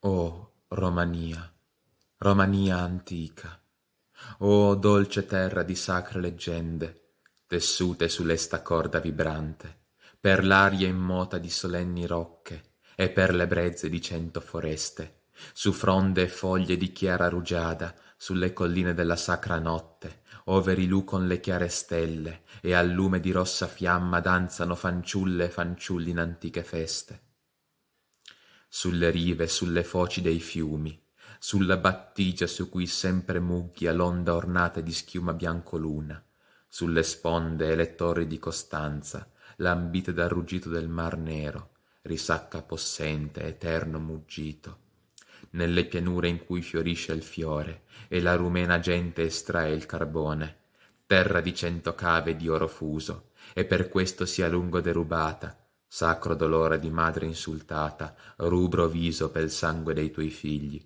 Oh Romania, Romania antica, oh dolce terra di sacre leggende, tessute su lesta corda vibrante, per l'aria immota di solenni rocche e per le brezze di cento foreste, su fronde e foglie di chiara rugiada, sulle colline della sacra notte, ove rilucon le chiare stelle e al lume di rossa fiamma danzano fanciulle e fanciulli in antiche feste sulle rive, sulle foci dei fiumi, sulla battigia su cui sempre mucchia l'onda ornata di schiuma biancoluna, sulle sponde e le torri di Costanza, lambite dal ruggito del Mar Nero, risacca possente, eterno muggito. Nelle pianure in cui fiorisce il fiore e la rumena gente estrae il carbone, terra di cento cave di oro fuso, e per questo sia lungo derubata, sacro dolore di madre insultata, rubro viso pel sangue dei tuoi figli.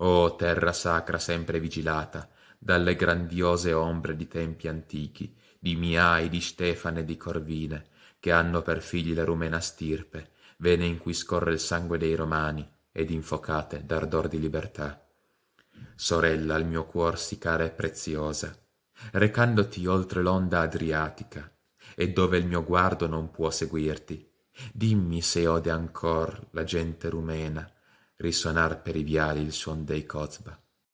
O oh, terra sacra sempre vigilata dalle grandiose ombre di tempi antichi, di Miai, di Stefane e di Corvine, che hanno per figli la rumena stirpe, vene in cui scorre il sangue dei romani, ed infocate d'ardor di libertà. Sorella al mio cuor sì cara e preziosa, recandoti oltre l'onda adriatica, e dove il mio guardo non può seguirti. Dimmi se ode ancor la gente rumena risuonar per i viali il suon dei cozba.